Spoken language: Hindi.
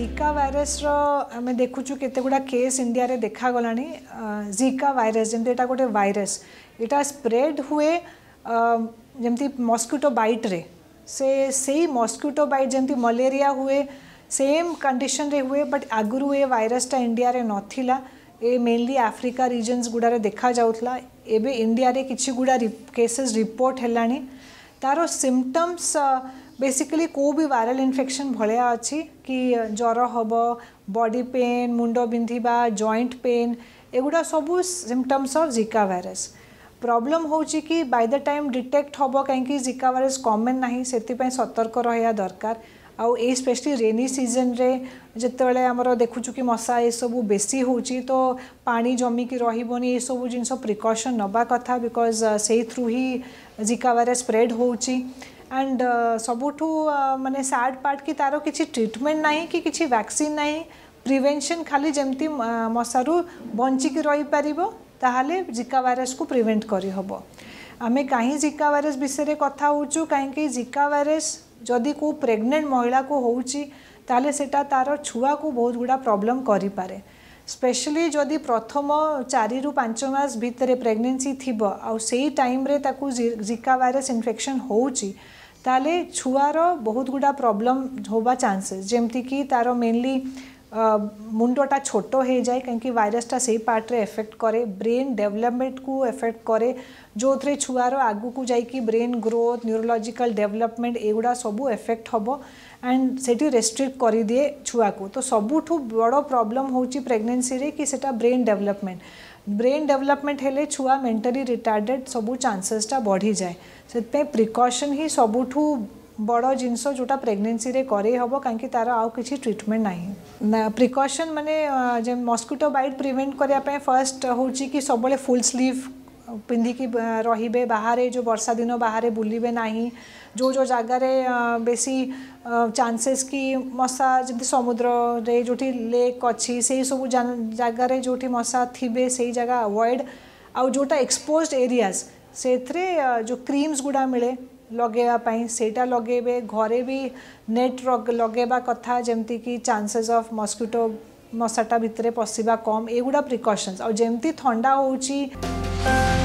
ଜିକା ଭାଇରସର ଆମେ ଦେଖୁଛୁ କେତେ ଗୁଡ଼ା କେସ୍ ଇଣ୍ଡିଆରେ ଦେଖାଗଲାଣି ଜିକା ଭାଇରସ ଯେମିତି ଏଇଟା ଗୋଟେ ଭାଇରସ ଏଇଟା ସ୍ପ୍ରେଡ୍ ହୁଏ ଯେମିତି ମସ୍କିଟୋ ବାଇଟ୍ରେ ସେ ସେଇ ମସ୍କିଟୋ ବାଇଟ୍ ଯେମିତି ମଲେରିଆ ହୁଏ ସେମ୍ କଣ୍ଡିସନ୍ରେ ହୁଏ ବଟ୍ ଆଗରୁ ଏ ଭାଇରସଟା ଇଣ୍ଡିଆରେ ନଥିଲା ଏ ମେନଲି ଆଫ୍ରିକା ରିଜନ୍ସ ଗୁଡ଼ାରେ ଦେଖାଯାଉଥିଲା ଏବେ ଇଣ୍ଡିଆରେ କିଛି ଗୁଡ଼ା କେସେସ୍ ରିପୋର୍ଟ ହେଲାଣି तार सिमटम्स बेसिकली को भी वायरल इनफेक्शन भलिया अच्छी कि ज्वर हम बॉडी पेन मुंड बिंधा जॉइंट पेन एगुड़ा सब symptoms of Zika virus problem हो बाय द टाइम डिटेक्ट हम कहीं जिका वायरस कमे ना से सतर्क रहा दरकार आउ एस्पेशली रेनी सीजन रे जिते बमर देखु कि मशा ये युव बेस हो तो पा जमिक रही सब जिन प्रिकसन नवा कथा बिकज से थ्रु ही जिका वायरस स्प्रेड हो एंड सबुठ मानने सैड पार्ट कि तार किसी ट्रिटमेंट ना कि वैक्सीन ना प्रिभेनसन खाली जमती मशारू बचिक रही पार ताल जिका वायरस को प्रिभेन्ट करहब અમે કાઈ જિકા વાયરસ વિશેરે કથા હું છું કાઈ કે જિકા વાયરસ જોદી કો પ્રેગ્નન્ટ મહિલા કો હોઉચી તાલે સેટા તારો છુઆ કો બહુત ગુડા પ્રોબ્લેમ કરી পারে સ્પેશિયલી જોદી પ્રથમ ચારીરૂ પાંચો માસ ભીતરે પ્રેગ્નન્સી થીબો ઓ સહી ટાઈમ રે તાકુ જિકા વાયરસ ઇન્ફેક્શન હોઉચી તાલે છુઆરો બહુત ગુડા પ્રોબ્લેમ હોવા ચાન્સીસ જેમતી કી તારો મેઈનલી मुंडटा छोट हो जाए कहीं वायरसटा से पार्ट्रे एफेक्ट करे ब्रेन डेवलपमेंट को एफेक्ट करे जो थे छुआर आग को जाकि ब्रेन ग्रोथ न्यूरोलोजिकल डेवलपमेंट एगुड़ा सब एफेक्ट हम एंड से रेस्ट्रिक्ट कर दिए छुआ को तो सबुठ बड़ प्रोब्लम प्रॉब्लम होेग्नेसी कि ब्रेन डेभलपमेंट ब्रेन डेवलपमेंट हेले छुआ मेन्टाली रिटार्डेड सब चान्सेसटा बढ़ी जाए से प्रिकसन ही सबुठ बड़ जिनस जोटा प्रेगनेंसी कईहब कहीं तार आउ कि ट्रिटमेंट ना प्रिकसन मानने मस्किटो बैट प्रिभेन्ट करने फर्स्ट हूँ कि सब फुल स्लीव पिंधिक रे बाहर जो बर्षा दिन बाहर बुलवे ना जो जो जगार बेसी चांसेस कि मशा जमी समुद्र रे जो लेक अच्छी से सब जगार जो मशा थे से जगह अवॉइड आ जोटा एक्सपोज एरियाज से जो क्रीम्स गुड़ा मिले लगे से लगे घरे भी नेट लगे कथा जमीक चान्सेस अफ मस्क्यूटो मशाटा भितर पश्वा कम युवा प्रिकसन्स आमती थंडा हो